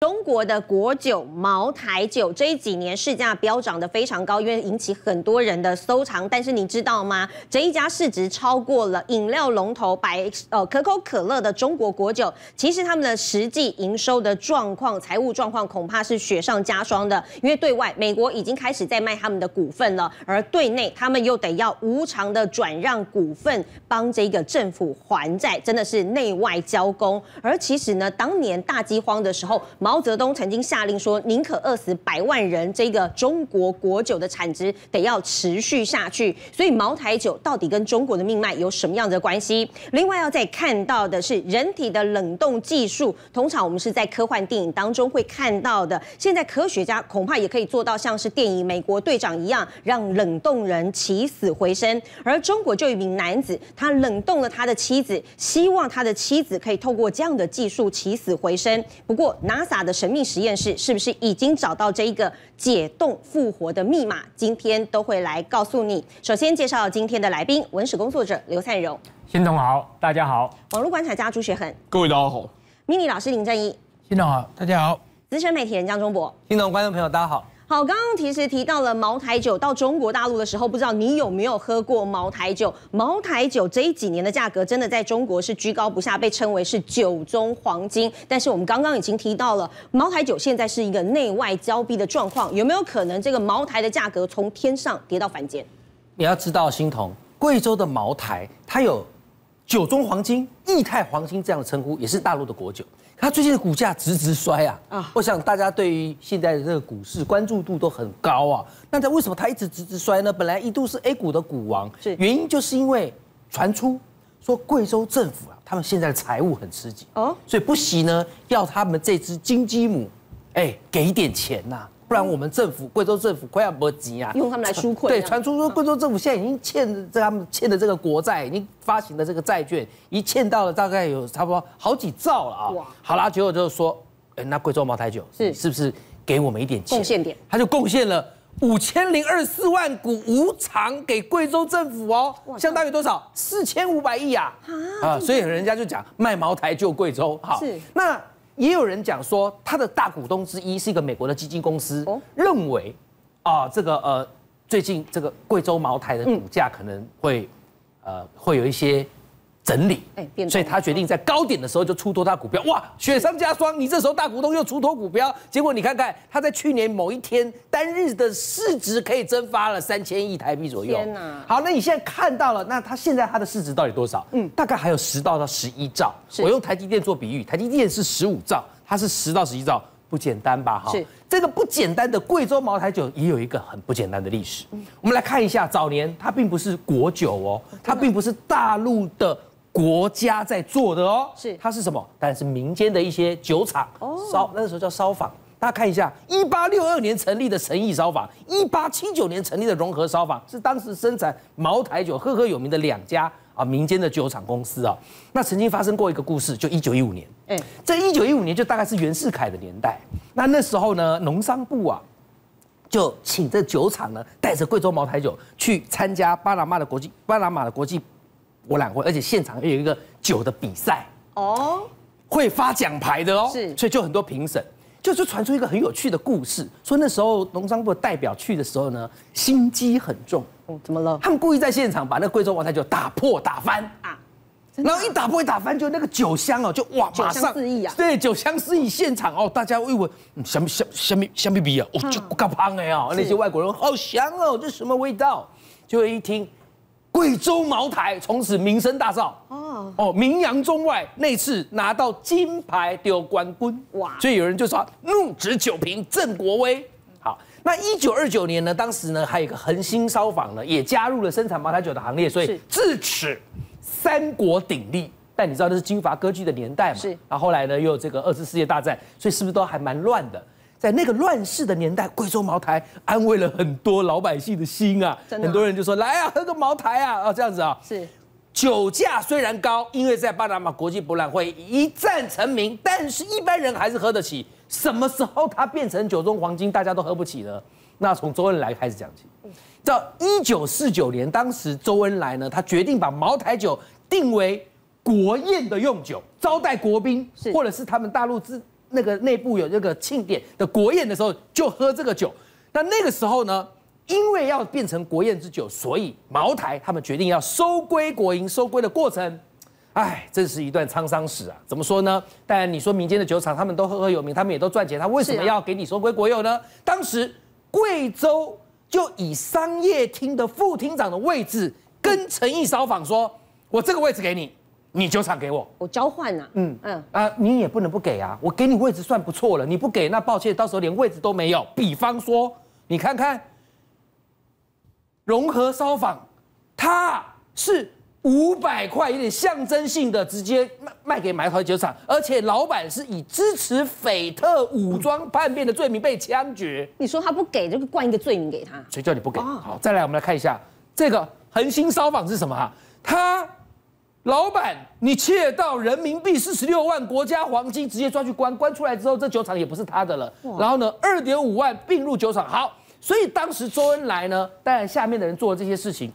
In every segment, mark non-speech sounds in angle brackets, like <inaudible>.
中国的国酒茅台酒这几年市价飙涨的非常高，因为引起很多人的收藏。但是你知道吗？这一家市值超过了饮料龙头百呃可口可乐的中国国酒，其实他们的实际营收的状况、财务状况恐怕是雪上加霜的。因为对外，美国已经开始在卖他们的股份了，而对内，他们又得要无偿的转让股份帮这个政府还债，真的是内外交工。而其实呢，当年大饥荒的时候。毛泽东曾经下令说：“宁可饿死百万人，这个中国国酒的产值得要持续下去。”所以，茅台酒到底跟中国的命脉有什么样的关系？另外，要再看到的是，人体的冷冻技术，通常我们是在科幻电影当中会看到的。现在科学家恐怕也可以做到，像是电影《美国队长》一样，让冷冻人起死回生。而中国就一名男子，他冷冻了他的妻子，希望他的妻子可以透过这样的技术起死回生。不过，NASA。的神秘实验室是不是已经找到这一个解冻复活的密码？今天都会来告诉你。首先介绍今天的来宾：文史工作者刘灿荣，新总好，大家好；网络观察家朱学恒，各位大家好；mini 老师林振一，新总好，大家好；资深媒体人江中博，新总观众朋友大家好。好，刚刚其实提到了茅台酒到中国大陆的时候，不知道你有没有喝过茅台酒？茅台酒这几年的价格真的在中国是居高不下，被称为是酒中黄金。但是我们刚刚已经提到了，茅台酒现在是一个内外交逼的状况，有没有可能这个茅台的价格从天上跌到凡间？你要知道，欣桐，贵州的茅台它有酒中黄金、异态黄金这样的称呼，也是大陆的国酒。它最近的股价直直衰啊！啊，我想大家对于现在的这个股市关注度都很高啊。那它为什么它一直直直衰呢？本来一度是 A 股的股王，是原因就是因为传出说贵州政府啊，他们现在的财务很吃紧哦，所以不惜呢要他们这只金鸡母，哎，给点钱呐。不然我们政府，贵州政府快要不急啊，用他们来纾困。对，传出说贵州政府现在已经欠这他们欠的这个国债，已经发行的这个债券，一欠到了大概有差不多好几兆了啊。好啦，结果就是说，哎，那贵州茅台酒是是不是给我们一点贡献点？他就贡献了五千零二十四万股无偿给贵州政府哦，相当于多少？四千五百亿啊啊！所以人家就讲卖茅台救贵州。好，是那。也有人讲说，他的大股东之一是一个美国的基金公司，认为，啊，这个呃，最近这个贵州茅台的股价可能会，呃，会有一些。整理，所以他决定在高点的时候就出多大股票。哇，雪上加霜，你这时候大股东又出脱股票，结果你看看，他在去年某一天单日的市值可以蒸发了三千亿台币左右。天好，那你现在看到了，那他现在他的市值到底多少？嗯，大概还有十到到十一兆。我用台积电做比喻，台积电是十五兆，它是十到十一兆，不简单吧？哈，是。这个不简单的贵州茅台酒也有一个很不简单的历史。我们来看一下，早年它并不是国酒哦，它并不是大陆的。国家在做的哦，是它是什么？但是民间的一些酒厂哦，烧那时候叫烧坊。大家看一下，一八六二年成立的诚意烧坊，一八七九年成立的融合烧坊，是当时生产茅台酒赫赫有名的两家啊，民间的酒厂公司啊。那曾经发生过一个故事，就一九一五年，哎，在一九一五年就大概是袁世凯的年代，那那时候呢，农商部啊，就请这酒厂呢，带着贵州茅台酒去参加巴拿马的国际，巴拿马的国际。我览会，而且现场还有一个酒的比赛哦，会发奖牌的哦，是，所以就很多评审，就是传出一个很有趣的故事，说那时候农商部代表去的时候呢，心机很重哦，怎么了？他们故意在现场把那贵州茅台酒打破打翻啊，然后一打破一打翻，就那个酒香哦，就哇，马上肆意啊，对，酒香四溢现场哦，大家一闻，香香香香咪咪啊，哦，就嘎刚的哦，那些外国人好香哦，这什么味道？就一听。贵州茅台从此名声大噪哦哦，名扬中外。那次拿到金牌丢官棍，哇！所以有人就说怒指酒瓶振国威。好，那一九二九年呢，当时呢还有一个恒星烧坊呢，也加入了生产茅台酒的行列。所以自此三国鼎立。但你知道那是军阀割据的年代嘛？是。然后后来呢，又这个二次世界大战，所以是不是都还蛮乱的？在那个乱世的年代，贵州茅台安慰了很多老百姓的心啊！很多人就说：“来啊，喝个茅台啊！”啊，这样子啊，是酒价虽然高，因为在巴拿马国际博览会一战成名，但是一般人还是喝得起。什么时候它变成酒中黄金，大家都喝不起了？那从周恩来开始讲起，到一九四九年，当时周恩来呢，他决定把茅台酒定为国宴的用酒，招待国宾，或者是他们大陆自那个内部有那个庆典的国宴的时候，就喝这个酒。那那个时候呢，因为要变成国宴之酒，所以茅台他们决定要收归国营。收归的过程，唉，这是一段沧桑史啊。怎么说呢？但你说民间的酒厂他们都赫赫有名，他们也都赚钱，他为什么要给你收归国有呢？当时贵州就以商业厅的副厅长的位置跟陈毅烧访说：“我这个位置给你。”你酒厂给我，我交换啊。嗯嗯啊，你也不能不给啊。我给你位置算不错了，你不给那抱歉，到时候连位置都没有。比方说，你看看，融合烧坊，它是五百块，有点象征性的，直接卖给埋头酒厂，而且老板是以支持匪特武装叛变的罪名被枪决。你说他不给，就冠一个罪名给他，谁叫你不给？好，再来我们来看一下这个恒星烧坊是什么啊？他。老板，你窃到人民币四十六万国家黄金，直接抓去关，关出来之后，这酒厂也不是他的了。然后呢，二点五万并入酒厂。好，所以当时周恩来呢，带然下面的人做了这些事情。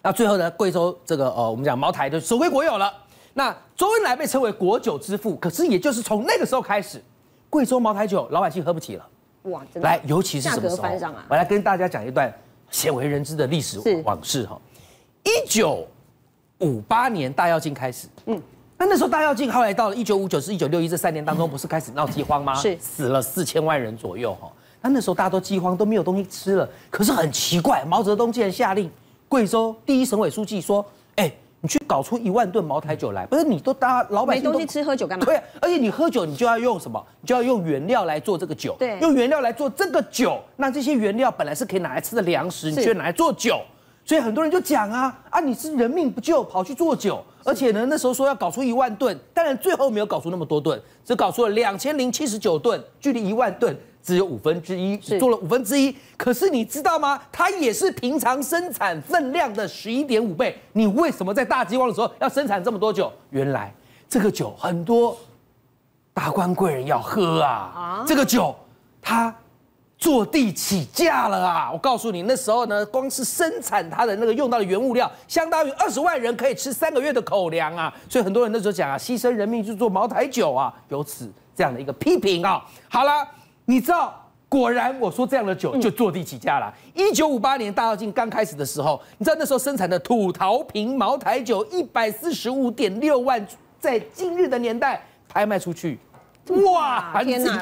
那最后呢，贵州这个呃，我们讲茅台就收归国有了。那周恩来被称为国酒之父，可是也就是从那个时候开始，贵州茅台酒老百姓喝不起了。哇，来，尤其是什么时候？我来跟大家讲一段鲜为人知的历史往事哈。一九五八年大跃进开始，嗯，那那时候大跃进后来到了一九五九至一九六一这三年当中，不是开始闹饥荒吗？是死了四千万人左右哈。那那时候大家都饥荒，都没有东西吃了。可是很奇怪，毛泽东竟然下令贵州第一省委书记说：“哎，你去搞出一万吨茅台酒来，不是你都大家老百姓没东西吃，喝酒干嘛？对，而且你喝酒，你就要用什么？就要用原料来做这个酒。对，用原料来做这个酒，那这些原料本来是可以拿来吃的粮食，你却拿来做酒。”所以很多人就讲啊啊，你是人命不救，跑去做酒，而且呢，那时候说要搞出一万吨，当然最后没有搞出那么多吨，只搞出了两千零七十九吨，距离一万吨只有五分之一，是做了五分之一。可是你知道吗？它也是平常生产分量的十一点五倍。你为什么在大饥荒的时候要生产这么多酒？原来这个酒很多达官贵人要喝啊，这个酒它。坐地起价了啊！我告诉你，那时候呢，光是生产它的那个用到的原物料，相当于二十万人可以吃三个月的口粮啊！所以很多人那时候讲啊，牺牲人命去做茅台酒啊，由此这样的一个批评啊。好了，你知道，果然我说这样的酒就坐地起价了。一九五八年大跃进刚开始的时候，你知道那时候生产的土陶瓶茅台酒一百四十五点六万，在今日的年代拍卖出去。哇，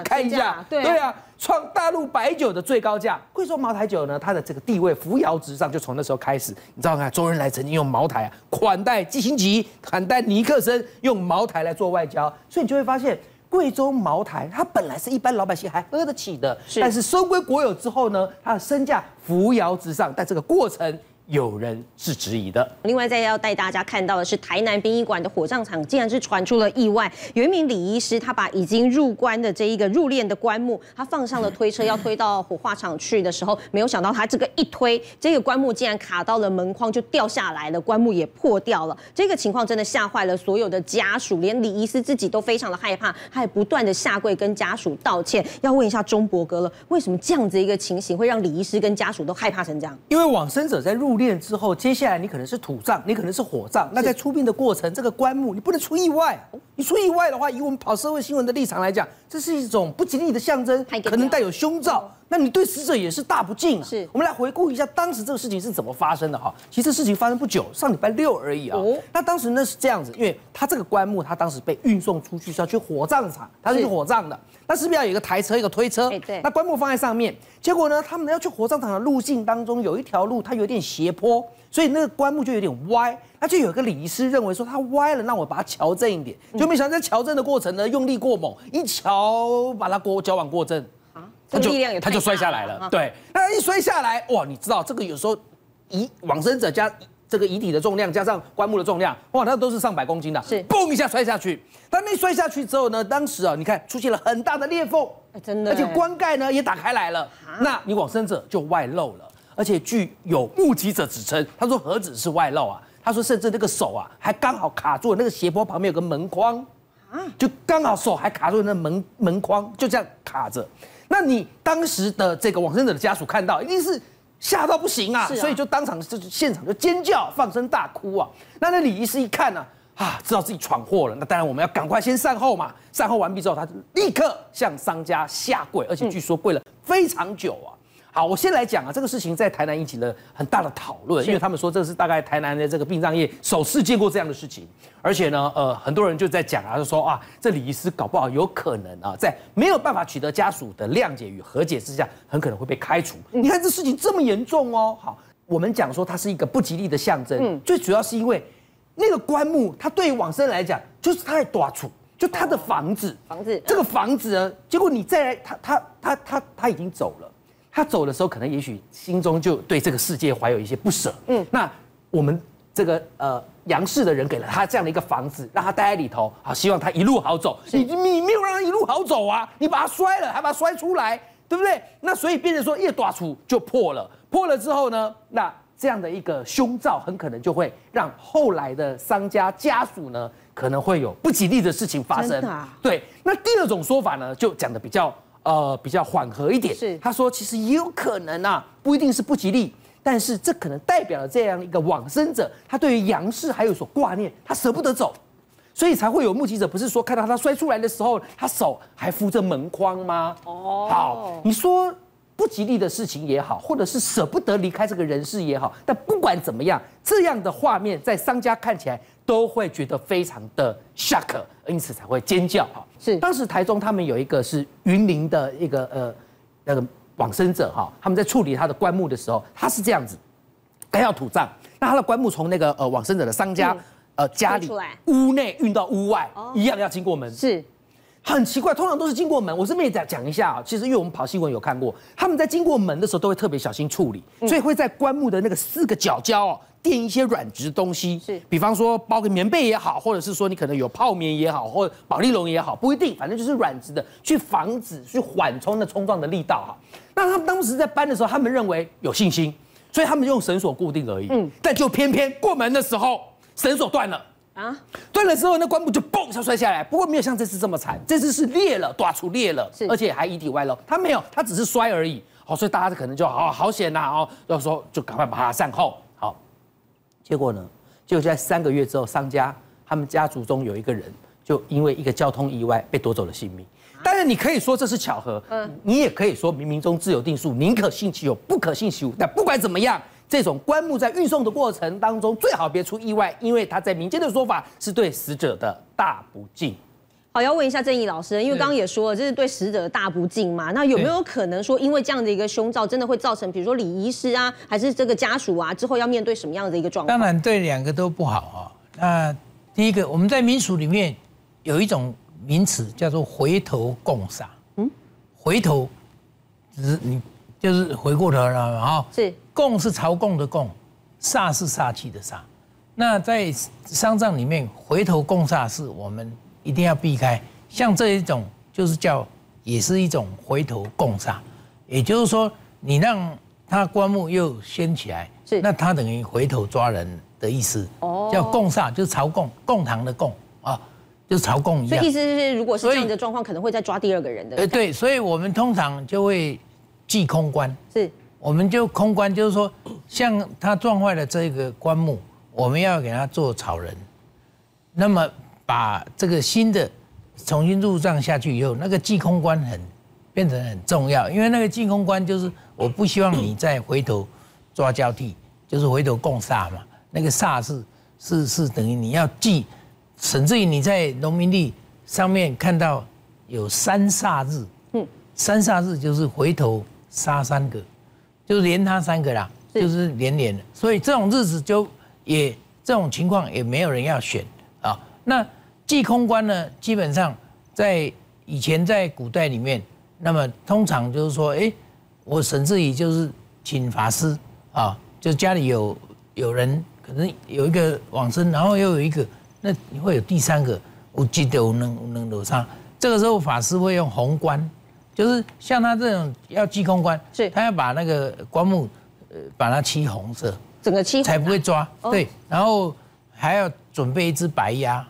看下，对啊，创大陆白酒的最高价。贵州茅台酒呢，它的这个地位扶摇直上，就从那时候开始。你知道吗？周恩来曾经用茅台啊款待基辛吉，款待尼克森，用茅台来做外交。所以你就会发现，贵州茅台它本来是一般老百姓还喝得起的，但是收归国有之后呢，它的身价扶摇直上。但这个过程。有人是质疑的。另外，再要带大家看到的是，台南殡仪馆的火葬场，竟然是传出了意外。有一名李医师，他把已经入棺的这一个入殓的棺木，他放上了推车，要推到火化场去的时候，没有想到他这个一推，这个棺木竟然卡到了门框，就掉下来了，棺木也破掉了。这个情况真的吓坏了所有的家属，连李医师自己都非常的害怕，他也不断的下跪跟家属道歉。要问一下钟伯哥了，为什么这样子一个情形会让李医师跟家属都害怕成这样？因为往生者在入练之后，接下来你可能是土葬，你可能是火葬。那在出殡的过程，这个棺木你不能出意外。你出意外的话，以我们跑社会新闻的立场来讲，这是一种不吉利的象征，可能带有凶兆。那你对死者也是大不敬啊！是，我们来回顾一下当时这个事情是怎么发生的哈。其实事情发生不久，上礼拜六而已啊。那当时呢是这样子，因为他这个棺木他当时被运送出去是要去火葬场，他是去火葬的。那是不是要有一个抬车、一个推车？哎，对。那棺木放在上面，结果呢，他们要去火葬场的路径当中有一条路它有点斜坡，所以那个棺木就有点歪。那就有个礼仪师认为说他歪了，让我把它校正一点。就没想到在校正的过程呢，用力过猛，一校把它过矫枉过正。他就他就摔下来了，对，那一摔下来，哇，你知道这个有时候遗往生者加这个遗体的重量加上棺木的重量，哇，那都是上百公斤的，是，嘣一下摔下去。但那摔下去之后呢，当时啊，你看出现了很大的裂缝，真的，而且棺盖呢也打开来了，那你往生者就外露了，而且据有目击者指称，他说何止是外露啊，他说甚至那个手啊还刚好卡住了那个斜坡旁边有个门框，啊，就刚好手还卡住那门门框，就这样卡着。那你当时的这个往生者的家属看到，一定是吓到不行啊，所以就当场就现场就尖叫、放声大哭啊。那那李医师一看呢，啊，知道自己闯祸了，那当然我们要赶快先善后嘛。善后完毕之后，他立刻向商家下跪，而且据说跪了非常久啊。好，我先来讲啊，这个事情在台南引起了很大的讨论，因为他们说这是大概台南的这个殡葬业首次见过这样的事情，而且呢，呃，很多人就在讲啊，就说啊，这李医师搞不好有可能啊，在没有办法取得家属的谅解与和解之下，很可能会被开除。你看这事情这么严重哦。好，我们讲说它是一个不吉利的象征，最主要是因为那个棺木，它对于往生来讲就是太短处。就他的房子，房子，这个房子呢，结果你再来，他他他他他已经走了。他走的时候，可能也许心中就对这个世界怀有一些不舍。嗯，那我们这个呃杨氏的人给了他这样的一个房子，让他待在里头，好希望他一路好走。你你没有让他一路好走啊！你把他摔了，还把他摔出来，对不对？那所以变成说一抓出就破了，破了之后呢，那这样的一个胸罩很可能就会让后来的商家家属呢，可能会有不吉利的事情发生。啊、对。那第二种说法呢，就讲的比较。呃，比较缓和一点。是，他说其实也有可能啊，不一定是不吉利，但是这可能代表了这样一个往生者，他对于阳世还有所挂念，他舍不得走，所以才会有目击者不是说看到他摔出来的时候，他手还扶着门框吗？哦，好，你说不吉利的事情也好，或者是舍不得离开这个人世也好，但不管怎么样，这样的画面在商家看起来。都会觉得非常的 shock，因此才会尖叫。哈，是当时台中他们有一个是云林的一个呃那个往生者哈，他们在处理他的棺木的时候，他是这样子，该要土葬，那他的棺木从那个呃往生者的商家呃家里屋内运到屋外，一样要经过门是。很奇怪，通常都是经过门。我这边也讲讲一下啊，其实因为我们跑新闻有看过，他们在经过门的时候都会特别小心处理，所以会在棺木的那个四个角角哦垫一些软质的东西，是，比方说包个棉被也好，或者是说你可能有泡棉也好，或保利龙也好，不一定，反正就是软质的，去防止去缓冲那冲撞的力道哈。那他们当时在搬的时候，他们认为有信心，所以他们用绳索固定而已，嗯，但就偏偏过门的时候绳索断了。啊，断了之后，那棺木就嘣一下摔下来，不过没有像这次这么惨，这次是裂了，断出裂了，而且还遗体外露，他没有，他只是摔而已。好，所以大家可能就好好险呐啊，要说就赶快把他善后。好，结果呢，就在三个月之后，商家他们家族中有一个人就因为一个交通意外被夺走了性命。当然你可以说这是巧合，嗯，你也可以说冥冥中自有定数，宁可信其有，不可信其无。但不管怎么样。这种棺木在运送的过程当中，最好别出意外，因为他在民间的说法是对死者的大不敬。好，要问一下正义老师，因为刚刚也说了，这是对死者的大不敬嘛？那有没有可能说，因为这样的一个凶兆，真的会造成，比如说礼仪师啊，还是这个家属啊，之后要面对什么样的一个状况？当然，对两个都不好啊。那第一个，我们在民俗里面有一种名词叫做回头共杀，嗯，回头就是你就是回过头了，哈，是。共是朝贡的贡，煞是煞气的煞。那在丧葬里面回头共煞是，我们一定要避开。像这一种就是叫，也是一种回头共煞。也就是说，你让他棺木又掀起来，那他等于回头抓人的意思。哦，叫共煞就是朝贡，贡堂的贡啊，就是朝贡一样。所以意思是，如果是这样的状况，可能会再抓第二个人的。呃，对，所以我们通常就会祭空棺。是。我们就空棺，就是说，像他撞坏了这个棺木，我们要给他做草人。那么把这个新的重新入葬下去以后，那个祭空棺很变成很重要，因为那个祭空棺就是我不希望你再回头抓交替，就是回头共煞嘛。那个煞是是是等于你要祭，甚至于你在农民地上面看到有三煞日，嗯，三煞日就是回头杀三个。就是连他三个啦，就是连连，所以这种日子就也这种情况也没有人要选啊。那祭空棺呢？基本上在以前在古代里面，那么通常就是说，哎，我沈志宜就是请法师啊，就家里有有人可能有一个往生，然后又有一个，那会有第三个，我记得我能能楼上，这个时候法师会用红棺。就是像他这种要祭公棺，他要把那个棺木，呃，把它漆红色，整个漆才不会抓。对，然后还要准备一只白鸭，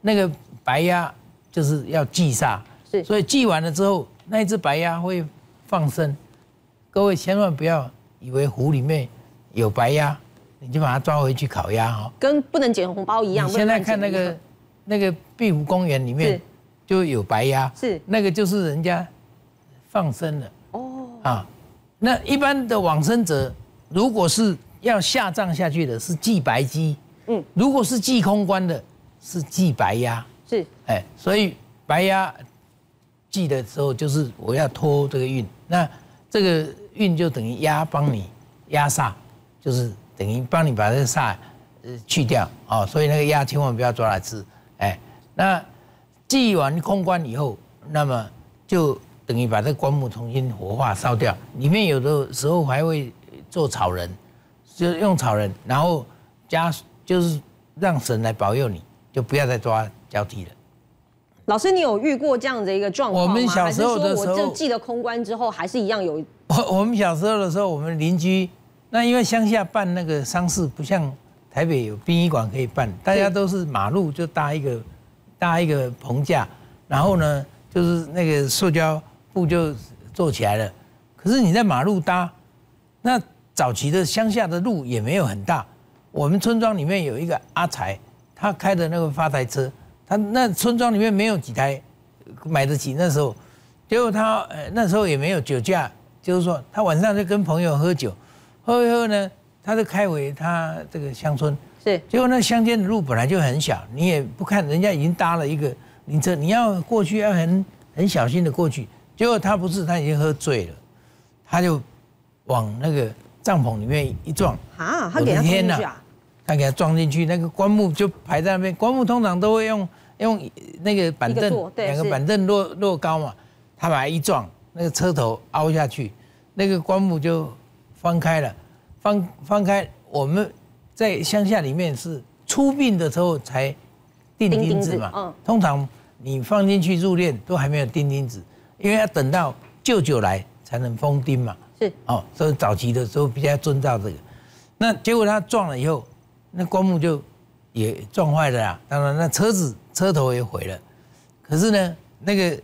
那个白鸭就是要祭煞。是，所以祭完了之后，那一只白鸭会放生。各位千万不要以为湖里面有白鸭，你就把它抓回去烤鸭哈。跟不能捡红包一样。现在看那个那个碧湖公园里面就有白鸭，是，那个就是人家。放生了哦啊，那一般的往生者如果是要下葬下去的是祭白鸡，嗯，如果是祭空棺的，是祭白鸭，是，哎，所以白鸭祭的时候就是我要托这个运，那这个运就等于鸭帮你压煞，就是等于帮你把这个煞呃去掉哦，所以那个鸭千万不要抓来吃，哎，那祭完空棺以后，那么就。等于把这棺木重新火化烧掉，里面有的时候还会做草人，就用草人，然后加就是让神来保佑你，就不要再抓交替了。老师，你有遇过这样的一个状况吗？的时候，我就记得空棺之后还是一样有？<laughs> 我我们小时候的时候，我们邻居那因为乡下办那个丧事，不像台北有殡仪馆可以办，大家都是马路就搭一个搭一个棚架，然后呢就是那个塑胶。步就做起来了，可是你在马路搭，那早期的乡下的路也没有很大。我们村庄里面有一个阿财，他开的那个发财车，他那村庄里面没有几台买得起那时候。结果他呃那时候也没有酒驾，就是说他晚上就跟朋友喝酒，喝一喝呢，他就开回他这个乡村。是。结果那乡间的路本来就很小，你也不看人家已经搭了一个灵车，你要过去要很很小心的过去。结果他不是，他已经喝醉了，他就往那个帐篷里面一撞，啊，他给他撞进去啊，他给他撞进去，那个棺木就排在那边，棺木通常都会用用那个板凳，两个板凳摞摞高嘛，他把它一撞，那个车头凹下去，那个棺木就翻开了，翻翻开，我们在乡下里面是出殡的时候才钉钉子嘛，通常你放进去入殓都还没有钉钉子。因为要等到舅舅来才能封钉嘛，是哦，所以早期的时候比较遵照这个。那结果他撞了以后，那棺木就也撞坏了啦。当然，那车子车头也毁了。可是呢，那个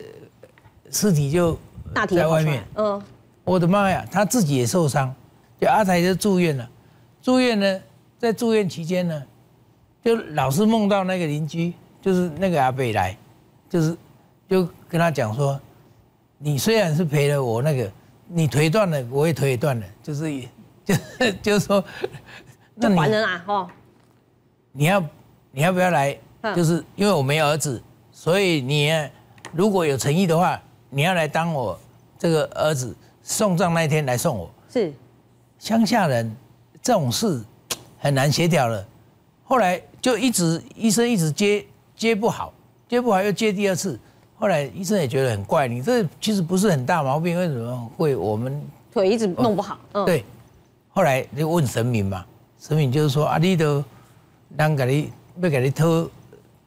尸体就大在外面。嗯，我的妈呀，他自己也受伤，就阿才就住院了。住院呢，在住院期间呢，就老是梦到那个邻居，就是那个阿北来，就是就跟他讲说。你虽然是赔了我那个，你腿断了，我也腿也断了，就是，就 <laughs> 就是说，那还人啊，哦，你要你要不要来？就是因为我没儿子，所以你如果有诚意的话，你要来当我这个儿子送葬那一天来送我。是，乡下人这种事很难协调了。后来就一直医生一直接接不好，接不好又接第二次。后来医生也觉得很怪，你这其实不是很大毛病，为什么会我们腿一直弄不好？对。后来就问神明嘛，神明就是说啊，你都让给你，要给你偷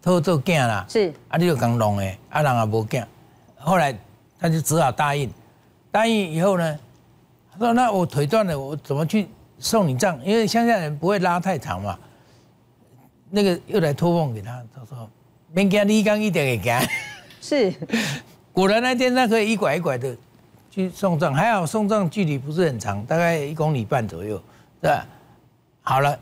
偷做镜啦。是啊，你就刚弄诶，阿人也无镜。后来他就只好答应，答应以后呢，他说那我腿断了，我怎么去送你账？因为乡下人不会拉太长嘛。那个又来托梦给他，他说明天你讲一点也讲。<laughs> 是，果然那天他可以一拐一拐的去送葬，还好送葬距离不是很长，大概一公里半左右，是吧？好了，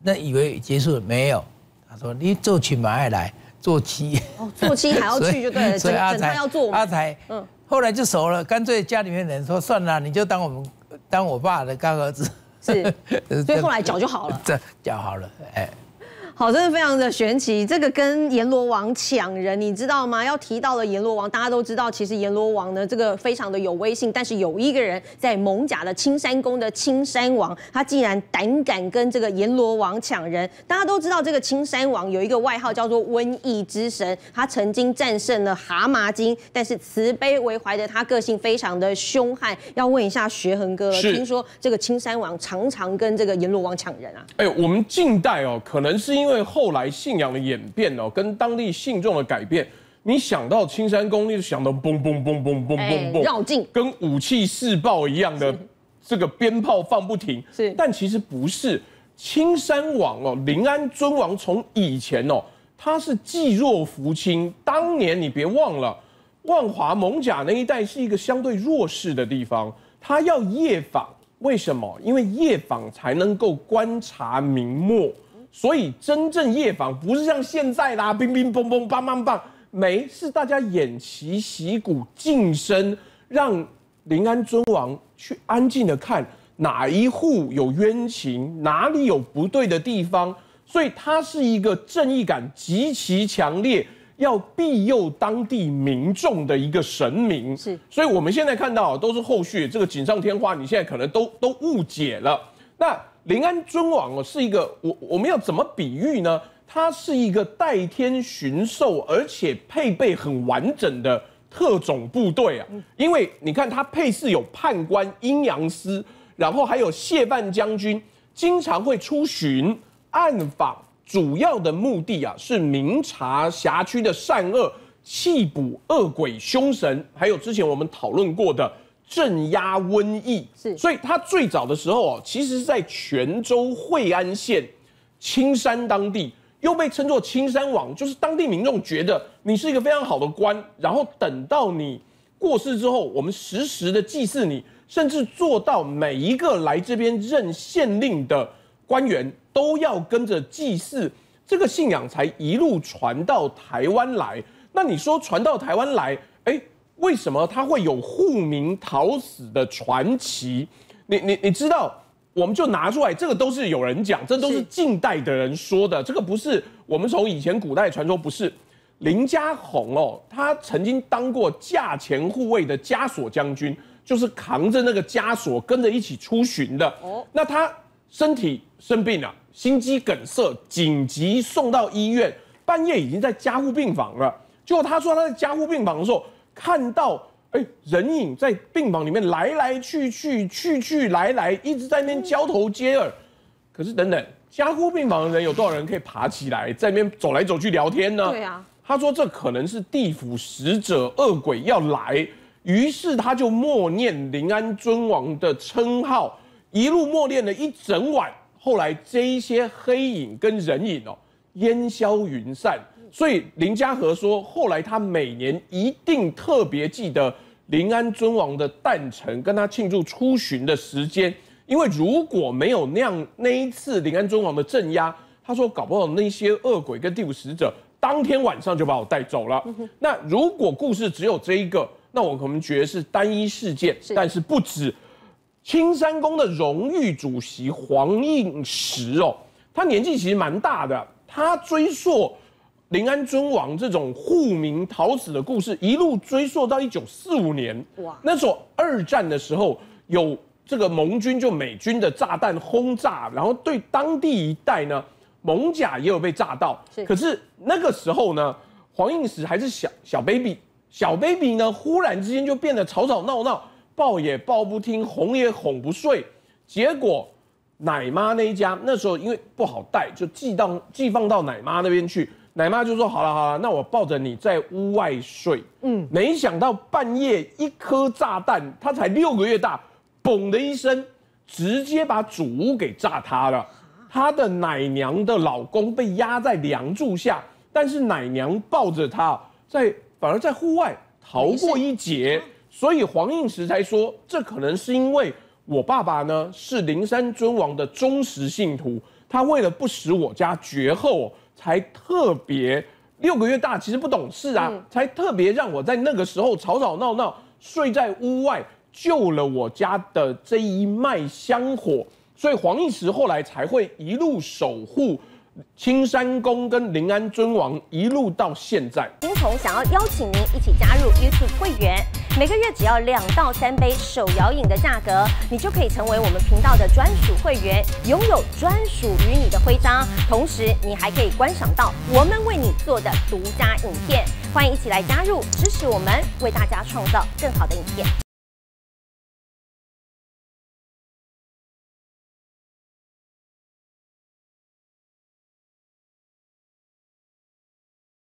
那以为结束了没有？他说你做曲马爱来做妻，哦，做妻还要去就对了，阿 <laughs> 才要做。阿才，嗯，后来就熟了，干脆家里面人说算了，你就当我们当我爸的干儿子，是，<laughs> 所以后来脚就好了，<laughs> 这脚好了，哎。好，真的非常的玄奇。这个跟阎罗王抢人，你知道吗？要提到了阎罗王，大家都知道，其实阎罗王呢，这个非常的有威信。但是有一个人在蒙甲的青山宫的青山王，他竟然胆敢跟这个阎罗王抢人。大家都知道，这个青山王有一个外号叫做瘟疫之神，他曾经战胜了蛤蟆精，但是慈悲为怀的他个性非常的凶悍。要问一下学恒哥，听说这个青山王常常跟这个阎罗王抢人啊？哎，我们近代哦，可能是因为。因为后来信仰的演变哦，跟当地信众的改变，你想到青山宫，你就想到嘣嘣嘣嘣嘣嘣嘣，绕境跟武器试爆一样的这个鞭炮放不停。是，但其实不是青山王哦，临安尊王从以前哦，他是济弱扶倾。当年你别忘了，万华蒙甲那一带是一个相对弱势的地方，他要夜访，为什么？因为夜访才能够观察明末。所以真正夜访不是像现在啦，乒乒乓乓棒棒棒，没是大家偃旗息鼓静身，让临安尊王去安静的看哪一户有冤情，哪里有不对的地方。所以他是一个正义感极其强烈，要庇佑当地民众的一个神明。是，所以我们现在看到都是后续这个锦上添花，你现在可能都都误解了。那。临安尊王哦，是一个我我们要怎么比喻呢？他是一个代天巡狩，而且配备很完整的特种部队啊。因为你看，他配饰有判官、阴阳师，然后还有谢半将军，经常会出巡暗访。主要的目的啊，是明察辖区的善恶，缉捕恶鬼、凶神，还有之前我们讨论过的。镇压瘟疫，是，所以他最早的时候哦，其实是在泉州惠安县青山当地，又被称作青山王，就是当地民众觉得你是一个非常好的官，然后等到你过世之后，我们时时的祭祀你，甚至做到每一个来这边任县令的官员都要跟着祭祀，这个信仰才一路传到台湾来。那你说传到台湾来？为什么他会有护民逃死的传奇？你你你知道，我们就拿出来，这个都是有人讲，这都是近代的人说的，这个不是我们从以前古代传说不是。林家宏哦，他曾经当过驾前护卫的枷锁将军，就是扛着那个枷锁跟着一起出巡的。哦，那他身体生病了，心肌梗塞，紧急送到医院，半夜已经在加护病房了。结果他说他在加护病房的时候。看到哎，人影在病房里面来来去去，去去来来，一直在那边交头接耳。可是等等，加护病房的人有多少人可以爬起来在那边走来走去聊天呢？对啊，他说这可能是地府使者恶鬼要来，于是他就默念临安尊王的称号，一路默念了一整晚。后来这些黑影跟人影哦，烟消云散。所以林家和说，后来他每年一定特别记得临安尊王的诞辰，跟他庆祝出巡的时间，因为如果没有那那一次临安尊王的镇压，他说搞不好那些恶鬼跟第五使者当天晚上就把我带走了。那如果故事只有这一个，那我可能觉得是单一事件，但是不止。青山宫的荣誉主席黄应时哦，他年纪其实蛮大的，他追溯。临安尊王这种护民桃死的故事，一路追溯到一九四五年，哇，那时候二战的时候，有这个盟军就美军的炸弹轰炸，然后对当地一带呢，蒙甲也有被炸到。是，可是那个时候呢，黄应时还是小小 baby，小 baby 呢，忽然之间就变得吵吵闹闹，抱也抱不听，哄也哄不睡。结果奶妈那一家那时候因为不好带，就寄到寄放到奶妈那边去。奶妈就说：“好了好了，那我抱着你在屋外睡。”嗯，没想到半夜一颗炸弹，他才六个月大，嘣的一声，直接把主屋给炸塌了。他的奶娘的老公被压在梁柱下，但是奶娘抱着他在，反而在户外逃过一劫。所以黄应时才说，这可能是因为我爸爸呢是灵山尊王的忠实信徒，他为了不使我家绝后。才特别六个月大，其实不懂事啊，才特别让我在那个时候吵吵闹闹睡在屋外，救了我家的这一脉香火，所以黄奕时后来才会一路守护青山宫跟临安尊王，一路到现在。金童想要邀请您一起加入 YouTube 会员。每个月只要两到三杯手摇饮的价格，你就可以成为我们频道的专属会员，拥有专属于你的徽章，同时你还可以观赏到我们为你做的独家影片。欢迎一起来加入，支持我们，为大家创造更好的影片。